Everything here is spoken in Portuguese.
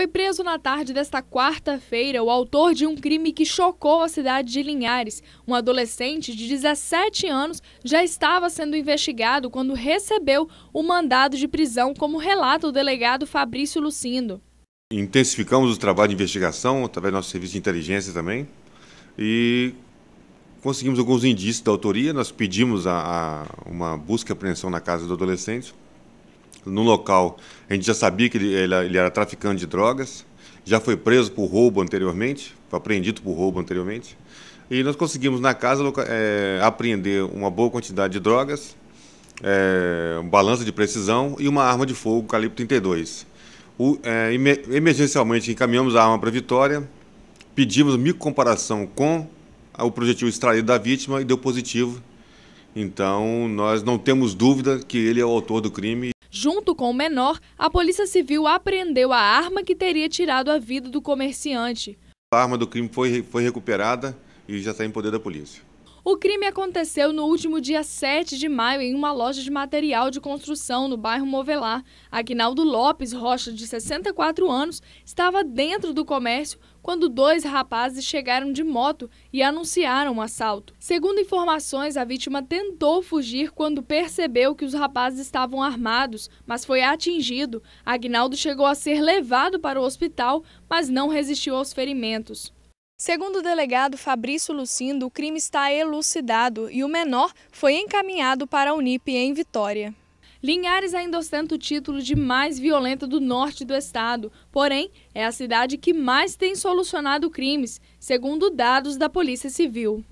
Foi preso na tarde desta quarta-feira o autor de um crime que chocou a cidade de Linhares. Um adolescente de 17 anos já estava sendo investigado quando recebeu o mandado de prisão, como relata o delegado Fabrício Lucindo. Intensificamos o trabalho de investigação através do nosso serviço de inteligência também e conseguimos alguns indícios da autoria. Nós pedimos a, a uma busca e apreensão na casa do adolescente no local, a gente já sabia que ele, ele, ele era traficante de drogas, já foi preso por roubo anteriormente, foi apreendido por roubo anteriormente. E nós conseguimos na casa é, apreender uma boa quantidade de drogas, é, um balanço de precisão e uma arma de fogo calibre 32. O, é, emergencialmente encaminhamos a arma para Vitória, pedimos microcomparação com o projetil extraído da vítima e deu positivo. Então nós não temos dúvida que ele é o autor do crime. Junto com o menor, a Polícia Civil apreendeu a arma que teria tirado a vida do comerciante. A arma do crime foi, foi recuperada e já está em poder da polícia. O crime aconteceu no último dia 7 de maio em uma loja de material de construção no bairro Movelar. Aguinaldo Lopes Rocha, de 64 anos, estava dentro do comércio quando dois rapazes chegaram de moto e anunciaram o um assalto. Segundo informações, a vítima tentou fugir quando percebeu que os rapazes estavam armados, mas foi atingido. Aguinaldo chegou a ser levado para o hospital, mas não resistiu aos ferimentos. Segundo o delegado Fabrício Lucindo, o crime está elucidado e o menor foi encaminhado para a Unip em Vitória. Linhares ainda ostenta o título de mais violenta do norte do estado, porém é a cidade que mais tem solucionado crimes, segundo dados da Polícia Civil.